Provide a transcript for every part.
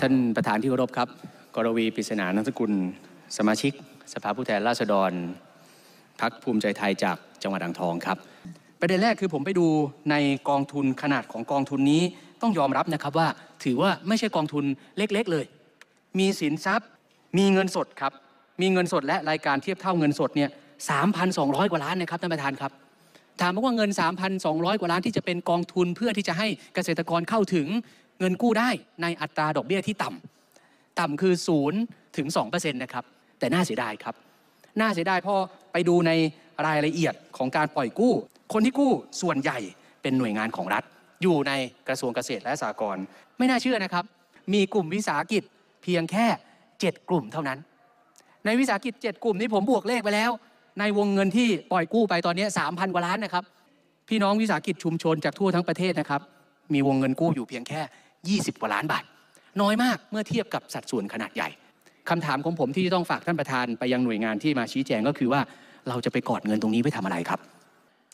ท่านประธานที่เคารพครับ กรวีปริศนานักสกุล สมาชิกสภาผู้แทนราษฎรพักภูมิใจไทยจากจังหวัดอ่างทองครับ ประเด็นแรกคือผมไปดูในกองทุนขนาดของกองทุนนี้ต้องยอมรับนะครับว่าถือว่าไม่ใช่กองทุนเล็กๆเลย มีสินทรัพย์มีเงินสดครับ มีเงินสดและรายการเทียบเท่าเงินสดเนี่ยสามพกว่าล้านนะครับท่านประธานครับ ถามว่าเงิน 3,200 กว่าล้าน ที่จะเป็นกองทุนเพื่อที่จะให้เกษตรกรเข้าถึงเงินกู้ได้ในอัตราดอกเบี้ยที่ต่ำต่ำคือ0ูนย์ถึง2%นะครับ แต่น่าเสียดายครับ น่าเสียดายพอไปดูในรายละเอียดของการปล่อยกู้ คนที่กู้ส่วนใหญ่เป็นหน่วยงานของรัฐ อยู่ในกระทรวงเกษตรและสหกรณ์ ไม่น่าเชื่อนะครับ มีกลุ่มวิสาหกิจเพียงแค่ 7 กลุ่มเท่านั้น ในวิสาหกิจ 7 กลุ่มนี้ผมบวกเลขไปแล้ว ในวงเงินที่ปล่อยกู้ไปตอนนี้สามพันกว่าล้านนะครับ พี่น้องวิสาหกิจชุมชนจากทั่วทั้งประเทศนะครับ มีวงเงินกู้อยู่เพียงแค่20กว่าล้านบาทน้อยมากเมื่อเทียบกับสัดส่วนขนาดใหญ่ คำถามของผมที่ต้องฝากท่านประธานไปยังหน่วยงานที่มาชี้แจงก็คือว่าเราจะไปกอดเงินตรงนี้ไปทำอะไรครับ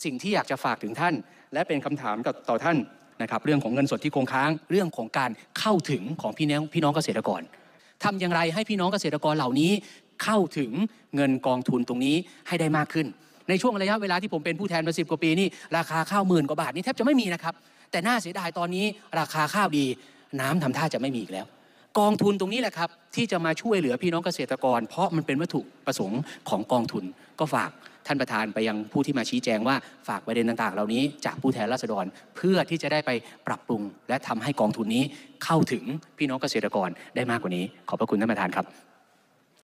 สิ่งที่อยากจะฝากถึงท่านและเป็นคำถามกับต่อท่านนะครับ เรื่องของเงินสดที่คงค้างเรื่องของการเข้าถึงของพี่น้องพี่น้องเกษตรกร ทำอย่างไรให้พี่น้องเกษตรกรเหล่านี้เข้าถึงเงินกองทุนตรงนี้ให้ได้มากขึ้น ในช่วงระยะเวลาที่ผมเป็นผู้แทนมาสิบกว่าปีนี่ราคาข้าวหมื่นกว่าบาทนี่แทบจะไม่มีนะครับแต่น่าเสียดายตอนนี้ราคาข้าวดี น้ำทำท่าจะไม่มีอีกแล้ว กองทุนตรงนี้แหละครับ ที่จะมาช่วยเหลือพี่น้องเกษตรกร เพราะมันเป็นวัตถุประสงค์ของกองทุน ก็ฝากท่านประธานไปยังผู้ที่มาชี้แจงว่าฝากประเด็นต่างๆ เหล่านี้จากผู้แทนราษฎรเพื่อที่จะได้ไปปรับปรุง และทำให้กองทุนนี้เข้าถึงพี่น้องเกษตรกรได้มากกว่านี้ ขอบพระคุณท่านประธานครับ